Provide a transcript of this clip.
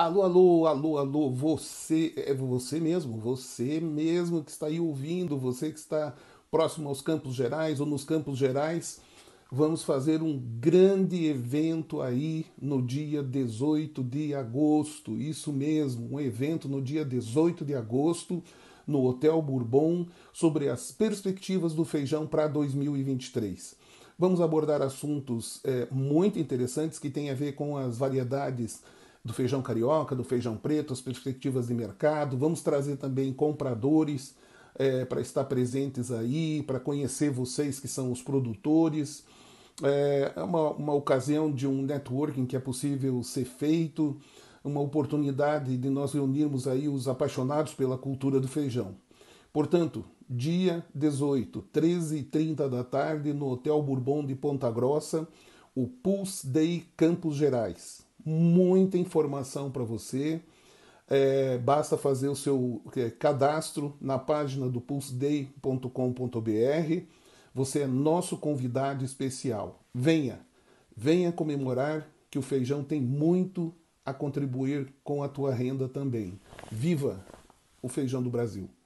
Alô, alô, alô, alô, você, é você mesmo, você mesmo que está aí ouvindo, você que está próximo aos Campos Gerais ou nos Campos Gerais, vamos fazer um grande evento aí no dia 18 de agosto, isso mesmo, um evento no dia 18 de agosto no Hotel Bourbon sobre as perspectivas do feijão para 2023. Vamos abordar assuntos é, muito interessantes que têm a ver com as variedades do feijão carioca, do feijão preto, as perspectivas de mercado. Vamos trazer também compradores é, para estar presentes aí, para conhecer vocês que são os produtores. É, é uma, uma ocasião de um networking que é possível ser feito, uma oportunidade de nós reunirmos aí os apaixonados pela cultura do feijão. Portanto, dia 18, 13h30 da tarde, no Hotel Bourbon de Ponta Grossa, o Pulse Day Campos Gerais muita informação para você. É, basta fazer o seu é, cadastro na página do pulseday.com.br. Você é nosso convidado especial. Venha, venha comemorar que o feijão tem muito a contribuir com a tua renda também. Viva o feijão do Brasil!